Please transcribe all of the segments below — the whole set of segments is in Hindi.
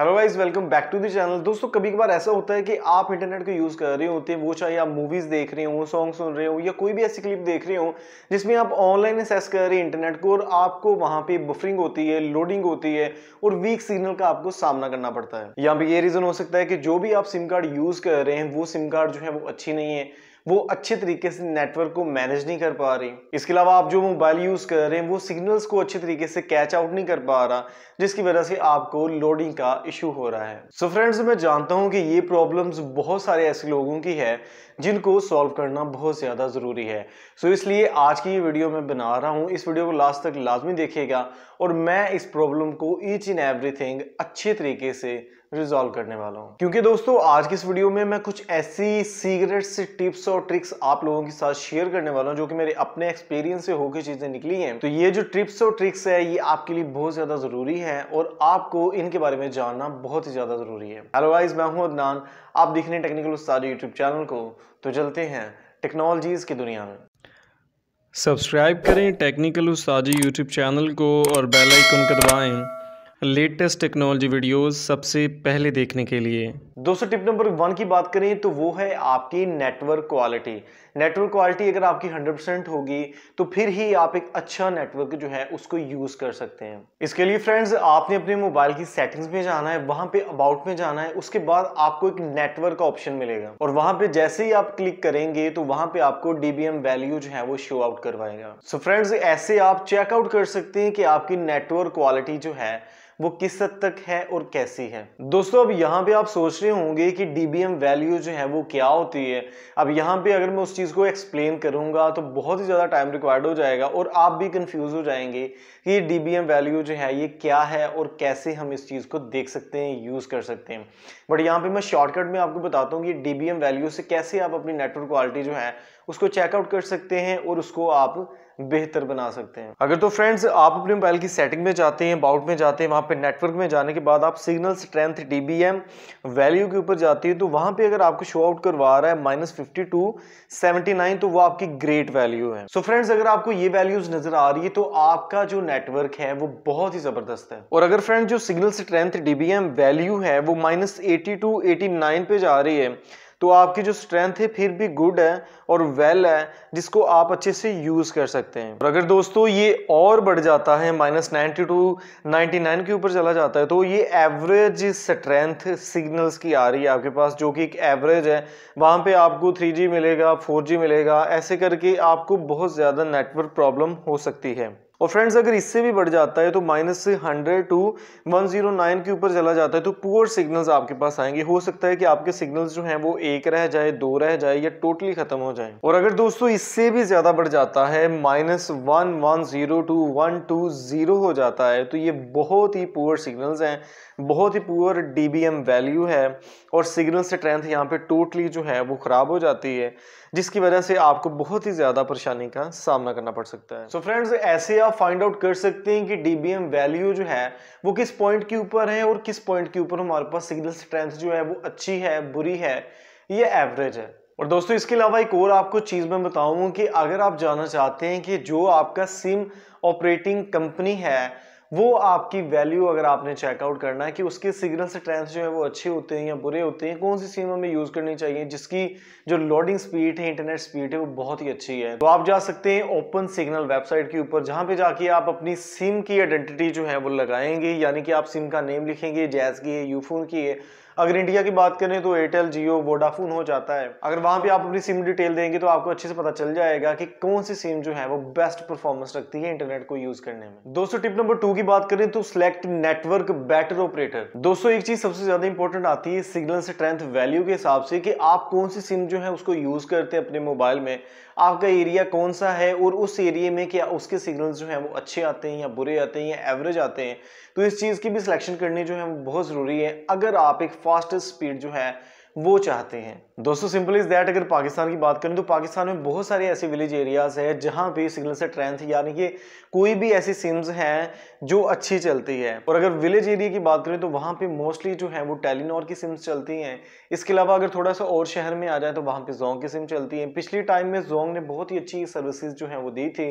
hello guys welcome back to the channel दोस्तों कभी कभार ऐसा होता है कि आप इंटरनेट का यूज़ कर रहे होते हैं वो चाहे आप मूवीज़ देख रहे हो सॉन्ग सुन रहे हो या कोई भी ऐसी क्लिप देख रहे हो जिसमें आप ऑनलाइन एक्सेस कर रहे हैं इंटरनेट को और आपको वहाँ पे बफरिंग होती है लोडिंग होती है और वीक सिग्नल का आपको सामना करना पड़ता है यहाँ पे ये रीज़न हो सकता है कि जो भी आप सिम कार्ड यूज़ कर रहे हैं वो सिम कार्ड जो है वो अच्छी नहीं है वो अच्छे तरीके से नेटवर्क को मैनेज नहीं कर पा रही इसके अलावा आप जो मोबाइल यूज़ कर रहे हैं वो सिग्नल्स को अच्छे तरीके से कैच आउट नहीं कर पा रहा जिसकी वजह से आपको लोडिंग का इशू हो रहा है सो so फ्रेंड्स मैं जानता हूँ कि ये प्रॉब्लम्स बहुत सारे ऐसे लोगों की है जिनको सॉल्व करना बहुत ज़्यादा ज़रूरी है सो so, इसलिए आज की ये वीडियो मैं बना रहा हूँ इस वीडियो को लास्ट तक लाजमी देखिएगा और मैं इस प्रॉब्लम को ईच एंड एवरीथिंग अच्छे तरीके से रिजॉल्व करने वाला हूँ क्योंकि दोस्तों आज की इस वीडियो में मैं कुछ ऐसी सीक्रेट्स टिप्स और ट्रिक्स आप लोगों के साथ शेयर करने वाला हूँ जो कि मेरे अपने एक्सपीरियंस से होकर चीज़ें निकली हैं तो ये जो ट्रिप्स और ट्रिक्स है ये आपके लिए बहुत ज़्यादा ज़रूरी है और आपको इनके बारे में जानना बहुत ही ज़्यादा ज़रूरी है हेलोवाइज मैं हूँ अदनान आप देख रहे हैं टेक्निकल उस्ताद यूट्यूब चैनल को तो चलते हैं टेक्नोलॉजीज़ की दुनिया में सब्सक्राइब करें टेक्निकल उसाजी यूट्यूब चैनल को और बेल आइकन को दबाएं लेटेस्ट टेक्नोलॉजी वीडियोस सबसे पहले देखने के लिए दोस्तों टिप नंबर वन की बात करें तो वो है आपकी नेटवर्क क्वालिटी नेटवर्क क्वालिटी अगर आपकी 100% होगी तो फिर ही आप एक अच्छा नेटवर्क जो है उसको यूज़ कर सकते हैं इसके लिए फ्रेंड्स आपने अपने मोबाइल की सेटिंग्स में जाना है वहां पे अबाउट में जाना है उसके बाद आपको एक नेटवर्क का ऑप्शन मिलेगा और वहां पे जैसे ही आप क्लिक करेंगे तो वहां पे आपको डीबीएम वैल्यू जो है वो शो आउट करवाएगा सो so फ्रेंड्स ऐसे आप चेकआउट कर सकते हैं कि आपकी नेटवर्क क्वालिटी जो है वो किस हद तक है और कैसी है दोस्तों अब यहाँ पे आप सोच रहे होंगे कि डीबीएम वैल्यू जो है वो क्या होती है अब यहाँ पे अगर मैं उस चीज़ को एक्सप्लेन करूँगा तो बहुत ही ज़्यादा टाइम रिक्वायर्ड हो जाएगा और आप भी कंफ्यूज हो जाएंगे कि ये डीबीएम वैल्यू जो है ये क्या है और कैसे हम इस चीज़ को देख सकते हैं यूज़ कर सकते हैं बट यहाँ पर मैं शॉर्टकट में आपको बताता हूँ कि डीबीएम वैल्यू से कैसे आप अपनी नेटवर्क क्वालिटी जो है उसको चेकआउट कर सकते हैं और उसको आप बेहतर बना सकते हैं अगर तो फ्रेंड्स आप अपने मोबाइल की सेटिंग में जाते हैं अबाउट में जाते हैं वहाँ पे नेटवर्क में जाने के बाद आप सिग्नल स्ट्रेंथ डीबीएम वैल्यू के ऊपर जाती है तो वहाँ पे अगर आपको शो आउट करवा रहा है minus fifty two seventy nine तो वो आपकी ग्रेट वैल्यू है सो so फ्रेंड्स अगर आपको ये वैल्यूज नजर आ रही है तो आपका जो नेटवर्क है वो बहुत ही जबरदस्त है और अगर फ्रेंड जो सिग्नल स्ट्रेंथ डीबीएम वैल्यू है वो minus eighty two eighty nine पे जा रही है तो आपकी जो स्ट्रेंथ है फिर भी गुड है और वेल well है जिसको आप अच्छे से यूज़ कर सकते हैं और अगर दोस्तों ये और बढ़ जाता है minus ninety two ninety nine के ऊपर चला जाता है तो ये एवरेज स्ट्रेंथ सिग्नल्स की आ रही है आपके पास जो कि एक एवरेज है वहाँ पर आपको थ्री मिलेगा फोर मिलेगा ऐसे करके आपको बहुत ज़्यादा नेटवर्क प्रॉब्लम हो सकती है और फ्रेंड्स अगर इससे भी बढ़ जाता है तो माइनस से hundred two one zero nine के ऊपर चला जाता है तो पुअर सिग्नल्स आपके पास आएंगे हो सकता है कि आपके सिग्नल्स जो हैं वो एक रह जाए दो रह जाए या टोटली खत्म हो जाए और अगर दोस्तों इससे भी ज्यादा बढ़ जाता है minus one one zero two one two zero हो जाता है तो ये बहुत ही पुअर सिग्नल्स हैं बहुत ही पुअर डी वैल्यू है और सिग्नल स्ट्रेंथ यहाँ पे टोटली जो है वो ख़राब हो जाती है जिसकी वजह से आपको बहुत ही ज़्यादा परेशानी का सामना करना पड़ सकता है सो so फ्रेंड्स ऐसे आप आप फाइंड आउट कर सकते हैं कि डीबीएम वैल्यू जो है वो किस पॉइंट के ऊपर है और किस पॉइंट के ऊपर हमारे पास सिग्नल स्ट्रेंथ जो है वो अच्छी है बुरी है ये एवरेज है और दोस्तों इसके अलावा एक और आपको चीज़ मैं बताऊंगा कि अगर आप जानना चाहते हैं कि जो आपका सिम ऑपरेटिंग कंपनी है वो आपकी वैल्यू अगर आपने चेकआउट करना है कि उसके सिग्नल से ट्रेंस जो है वो अच्छे होते हैं या बुरे होते हैं कौन सी सिम हमें यूज़ करनी चाहिए जिसकी जो लोडिंग स्पीड है इंटरनेट स्पीड है वो बहुत ही अच्छी है तो आप जा सकते हैं ओपन सिग्नल वेबसाइट के ऊपर जहां पे जाके आप अपनी सिम की आइडेंटिटी जो है वो लगाएंगे यानी कि आप सिम का नेम लिखेंगे जैज़ की है यूफोन की है अगर इंडिया की बात करें तो एयरटेल जियो वोडाफोन हो जाता है अगर वहां पे आप अपनी सिम डिटेल देंगे तो आपको अच्छे से पता चल जाएगा कि कौन सी सिम जो है वो बेस्ट परफॉर्मेंस रखती है इंटरनेट को यूज़ करने में दोस्तों टिप नंबर टू की बात करें तो सिलेक्ट नेटवर्क बेटर ऑपरेटर दोस्तों एक चीज सबसे ज्यादा इंपॉर्टेंट आती है सिग्नल स्ट्रेंथ वैल्यू के हिसाब से कि आप कौन सी सिम जो है उसको यूज करते हैं अपने मोबाइल में आपका एरिया कौन सा है और उस एरिया में क्या उसके सिग्नल जो है वो अच्छे आते हैं या बुरे आते हैं या एवरेज आते हैं तो इस चीज की भी सिलेक्शन करनी जो है वो बहुत जरूरी है अगर आप एक फास्टेस्ट स्पीड जो है वो चाहते हैं दोस्तों सिंपल इज़ दैट अगर पाकिस्तान की बात करें तो पाकिस्तान में बहुत सारे ऐसे विलेज एरियाज़ है जहां पे सिग्नल से ट्रेन थी यानी कि कोई भी ऐसी सिम्स हैं जो अच्छी चलती है और अगर विलेज एरिया की बात करें तो वहां पे मोस्टली जो है वो टेलीनॉर की सिम्स चलती हैं इसके अलावा अगर थोड़ा सा और शहर में आ जाए तो वहाँ पर जोंग की सिम चलती है पिछले टाइम में जोंग ने बहुत ही अच्छी सर्विसेज जो है वो दी थी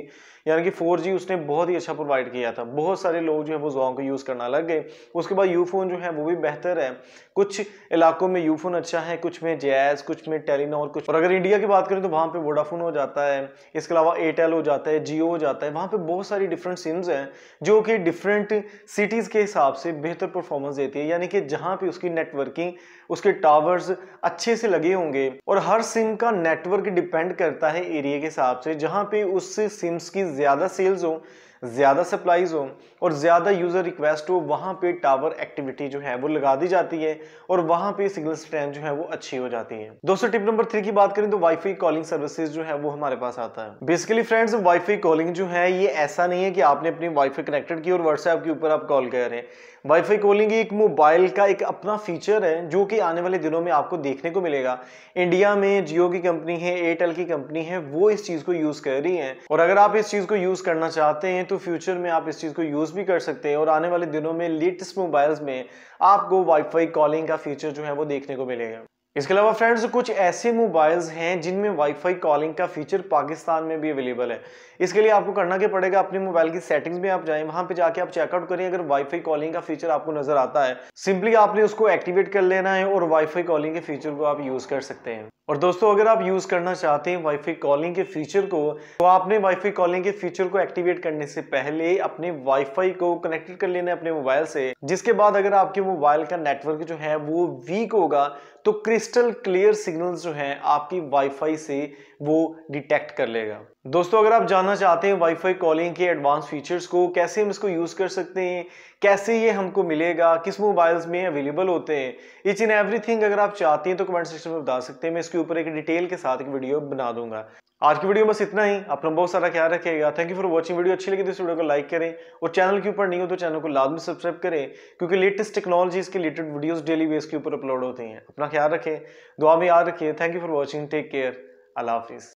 यानी कि फोर उसने बहुत ही अच्छा प्रोवाइड किया था बहुत सारे लोग जो है वो जोंग को यूज़ करना लग गए उसके बाद यू जो है वो भी बेहतर है कुछ इलाकों में यू अच्छा अच्छा है कुछ में जैज़ कुछ में टेलीनॉर कुछ और अगर इंडिया की बात करें तो वहाँ पे वोडाफोन हो जाता है इसके अलावा एयरटेल हो जाता है जियो हो जाता है वहाँ पे बहुत सारी डिफरेंट सिम्स हैं जो कि डिफरेंट सिटीज़ के हिसाब से बेहतर परफॉर्मेंस देती है यानी कि जहाँ पर उसकी नेटवर्किंग उसके टावर्स अच्छे से लगे होंगे और हर सिम का नेटवर्क डिपेंड करता है एरिए के हिसाब से जहाँ पर उस सिम्स की ज़्यादा सेल्स हो ज़्यादा सप्लाईज हो और ज़्यादा यूज़र रिक्वेस्ट हो वहाँ पे टावर एक्टिविटी जो है वो लगा दी जाती है और वहाँ पे सिग्नल स्ट्रेंथ जो है वो अच्छी हो जाती है दोस्तों टिप नंबर थ्री की बात करें तो वाईफाई कॉलिंग सर्विसेज जो है वो हमारे पास आता है बेसिकली फ्रेंड्स वाईफाई कॉलिंग जो है ये ऐसा नहीं है कि आपने अपनी वाईफाई कनेक्टेड की और व्हाट्सएप के ऊपर आप कॉल कर रहे हैं वाईफाई कॉलिंग एक मोबाइल का एक अपना फीचर है जो कि आने वाले दिनों में आपको देखने को मिलेगा इंडिया में जियो की कंपनी है एयरटेल की कंपनी है वो इस चीज़ को यूज़ कर रही है और अगर आप इस चीज़ को यूज़ करना चाहते हैं तो फ्यूचर में आप इस चीज़ को यूज़ भी कर सकते हैं और आने वाले दिनों में लेटेस्ट मोबाइल्स में आपको वाईफाई कॉलिंग का फीचर जो है वो देखने को मिलेगा इसके अलावा फ्रेंड्स कुछ ऐसे मोबाइल्स हैं जिनमें वाईफाई कॉलिंग का फीचर पाकिस्तान में भी अवेलेबल है इसके लिए आपको करना क्या पड़ेगा अपने मोबाइल की सेटिंग्स में आप जाएं वहां पे जाके आप चेकआउट करें अगर वाईफाई कॉलिंग का फीचर आपको नजर आता है सिंपली आपने उसको एक्टिवेट कर लेना है और वाईफाई कॉलिंग के फीचर को आप यूज कर सकते हैं और दोस्तों अगर आप यूज़ करना चाहते हैं वाईफाई कॉलिंग के फीचर को तो आपने वाईफाई कॉलिंग के फीचर को एक्टिवेट करने से पहले अपने वाईफाई को कनेक्टेड कर लेना है अपने मोबाइल से जिसके बाद अगर आपके मोबाइल का नेटवर्क जो है वो वीक होगा तो क्रिस क्रिस्टल क्लियर सिग्नल्स जो हैं आपकी वाईफाई से वो डिटेक्ट कर लेगा दोस्तों अगर आप जानना चाहते हैं वाईफाई कॉलिंग के एडवांस फीचर्स को कैसे हम इसको यूज़ कर सकते हैं कैसे ये हमको मिलेगा किस मोबाइल्स में अवेलेबल होते हैं इच इन एवरीथिंग अगर आप चाहते हैं तो कमेंट सेक्शन में बता सकते हैं मैं इसके ऊपर एक डिटेल के साथ एक वीडियो बना दूंगा आज की वीडियो में बस इतना ही अपना बहुत सारा ख्याल रखिएगा thank you for watching video अच्छी लगी तो इस वीडियो को लाइक करें और चैनल के ऊपर नहीं हो तो चैनल को लाजमी सब्सक्राइब करें क्योंकि लेटेस्ट टेक्नोलॉजीज के रिलेटेड वीडियोस डेली बेस के ऊपर अपलोड होती हैं अपना ख्याल रखें दुआ में याद रखिए thank you for watching take care अला हाफिज़